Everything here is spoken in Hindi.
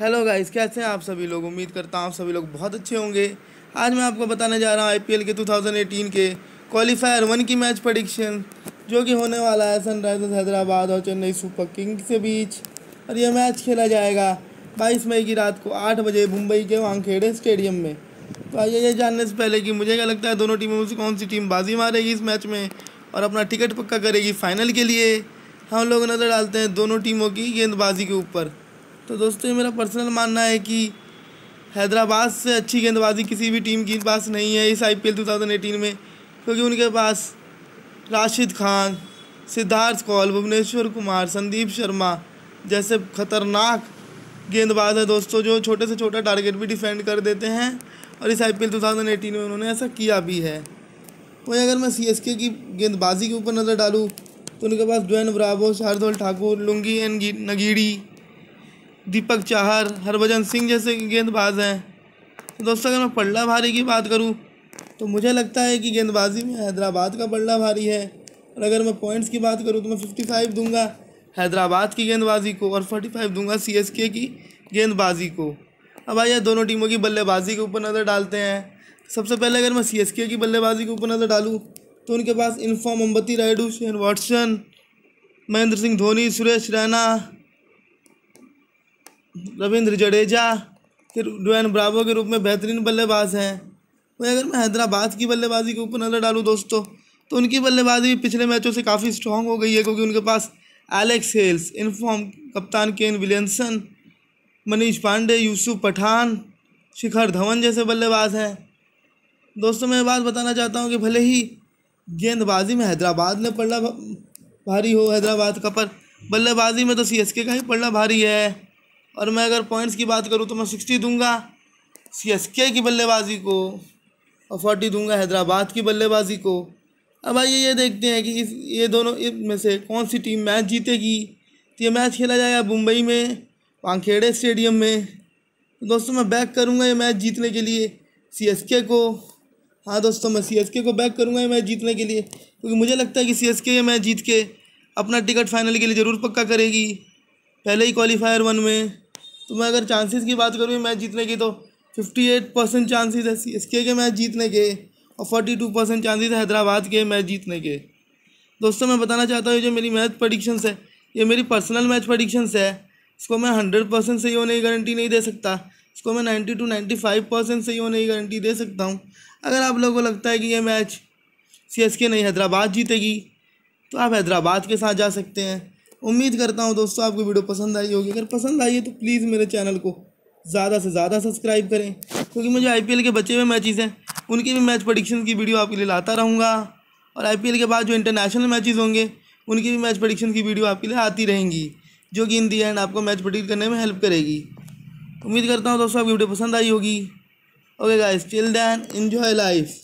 हेलो गाइस कैसे हैं आप सभी लोग उम्मीद करता हूँ आप सभी लोग बहुत अच्छे होंगे आज मैं आपको बताने जा रहा हूँ आईपीएल के 2018 के क्वालिफायर वन की मैच प्रडिक्शन जो कि होने वाला है सनराइजर्स हैदराबाद और चेन्नई सुपर किंग्स के बीच और यह मैच खेला जाएगा बाईस मई की रात को आठ बजे मुंबई के वांगखेड़े स्टेडियम में तो आइए ये जानने से पहले कि मुझे क्या लगता है दोनों टीमों में से कौन सी टीम बाजी मारेगी इस मैच में और अपना टिकट पक्का करेगी फाइनल के लिए हम लोग नज़र डालते हैं दोनों टीमों की गेंदबाजी के ऊपर तो दोस्तों ये मेरा पर्सनल मानना है कि हैदराबाद से अच्छी गेंदबाजी किसी भी टीम के पास नहीं है इस I P L two thousand eighteen में क्योंकि उनके पास राशिद खान सिद्धार्थ कौल भुवनेश्वर कुमार संदीप शर्मा जैसे खतरनाक गेंदबाज है दोस्तों जो छोटे से छोटा टारगेट भी डिफेंड कर देते हैं और इस I P L two thousand eighteen में उन्होंने ऐसा किया भी है वहीं अगर मैं सी एस के की गेंदबाजी के ऊपर नज़र डालूँ तो उनके पास Dwayne Bravo Shardul Thakur Lungi Ngidi Deepak Chahar Harbhajan Singh जैसे गेंदबाज हैं तो दोस्तों अगर मैं पल्ला भारी की बात करूं तो मुझे लगता है कि गेंदबाजी में हैदराबाद का पल्ला भारी है और अगर मैं पॉइंट्स की बात करूं तो मैं फिफ्टी फाइव दूँगा हैदराबाद की गेंदबाजी को और फोर्टी फाइव दूंगा सी एस के की गेंदबाजी को अब आइए दोनों टीमों की बल्लेबाजी के ऊपर नज़र डालते हैं सबसे पहले अगर मैं सी एस के की बल्लेबाजी के ऊपर नज़र डालूँ तो उनके पास in form Ambati Rayudu Shane Watson Mahendra Singh Dhoni Suresh Raina Ravindra Jadeja के डुएन ब्रावो के रूप में बेहतरीन बल्लेबाज हैं वहीं अगर मैं हैदराबाद की बल्लेबाजी के ऊपर नज़र डालूँ दोस्तों तो उनकी बल्लेबाजी पिछले मैचों से काफ़ी स्ट्रांग हो गई है क्योंकि उनके पास एलेक्स हेल्स इनफॉर्म कप्तान केन विलियमसन मनीष पांडे यूसुफ पठान शिखर धवन जैसे बल्लेबाज हैं दोस्तों मैं बात बताना चाहता हूँ कि भले ही गेंदबाजी में हैदराबाद ने पलड़ा भारी हो हैदराबाद का पर बल्लेबाजी में तो सीएसके का ही पलड़ा भारी है और मैं अगर पॉइंट्स की बात करूँ तो मैं सिक्सटी दूंगा सीएसके की बल्लेबाजी को और फोर्टी दूंगा हैदराबाद की बल्लेबाजी को अब आइए ये देखते हैं कि इस ये दोनों में से कौन सी टीम मैच जीतेगी तो ये मैच खेला जाएगा मुंबई में वानखेड़े स्टेडियम में तो दोस्तों मैं बैक करूँगा ये मैच जीतने के लिए के को हाँ दोस्तों मैं के को बैक करूँगा ये मैच जीतने के लिए क्योंकि मुझे लगता है कि के ये मैच जीत के अपना टिकट फाइनल के लिए ज़रूर पक्का करेगी पहले ही क्वालिफायर वन में तो मैं अगर चांसेस की बात करूँ मैच जीतने की तो फिफ्टी एट परसेंट चांसेज है सी एस के मैच जीतने के और फोर्टी टू परसेंट चांसेज है हैदराबाद के मैच जीतने के दोस्तों मैं बताना चाहता हूँ जो मेरी मैच प्रडिक्शंस है ये मेरी पर्सनल मैच प्रडिक्शंस है इसको मैं हंड्रेड परसेंट सही होने की गारंटी नहीं दे सकता इसको मैं ninety to ninety five percent सही होने की गारंटी दे सकता हूँ अगर आप लोगों को लगता है कि ये मैच सी एस के नहीं हैदराबाद जीतेगी तो आप हैदराबाद के साथ जा सकते हैं उम्मीद करता हूँ दोस्तों आपको वीडियो पसंद आई होगी अगर पसंद आई है तो प्लीज़ मेरे चैनल को ज़्यादा से ज़्यादा सब्सक्राइब करें क्योंकि मुझे आई के बचे हुए मैचेज़ हैं उनकी भी मैच प्रडिक्शन की वीडियो आपके लिए लाता रहूँगा और आई के बाद जो इंटरनेशनल मैचेज होंगे उनकी भी मैच प्रडिक्शन की वीडियो आपके लिए आती रहेंगी जो कि इन दी एंड आपको मैच प्रडिक्ट करने में हेल्प करेगी उम्मीद करता हूँ दोस्तों आपकी वीडियो पसंद आई होगी okay guys chill then enjoy life